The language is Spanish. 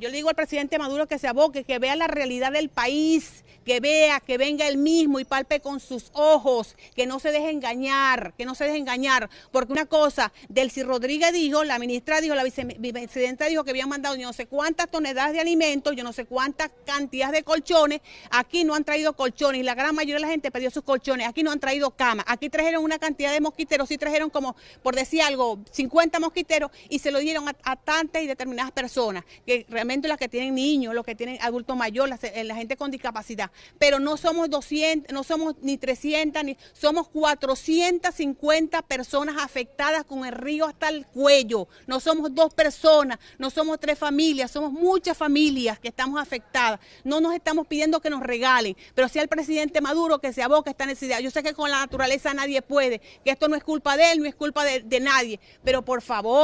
Yo le digo al presidente Maduro que se aboque, que vea la realidad del país, que vea, que venga él mismo y palpe con sus ojos, que no se deje engañar, que no se deje engañar, porque una cosa, Delcy Rodríguez dijo, la ministra dijo, la vicepresidenta dijo que habían mandado yo no sé cuántas toneladas de alimentos, yo no sé cuántas cantidades de colchones, aquí no han traído colchones, la gran mayoría de la gente perdió sus colchones, aquí no han traído camas, aquí trajeron una cantidad de mosquiteros, sí trajeron como, por decir algo, 50 mosquiteros y se lo dieron a, tantas y determinadas personas, que realmente las que tienen niños, los que tienen adultos mayores, eh, la gente con discapacidad pero no somos 200, no somos ni 300, ni, somos 450 personas afectadas con el río hasta el cuello. No somos dos personas, no somos tres familias, somos muchas familias que estamos afectadas. No nos estamos pidiendo que nos regalen, pero si al presidente Maduro que se aboca esta necesidad. Yo sé que con la naturaleza nadie puede, que esto no es culpa de él, no es culpa de nadie, pero por favor.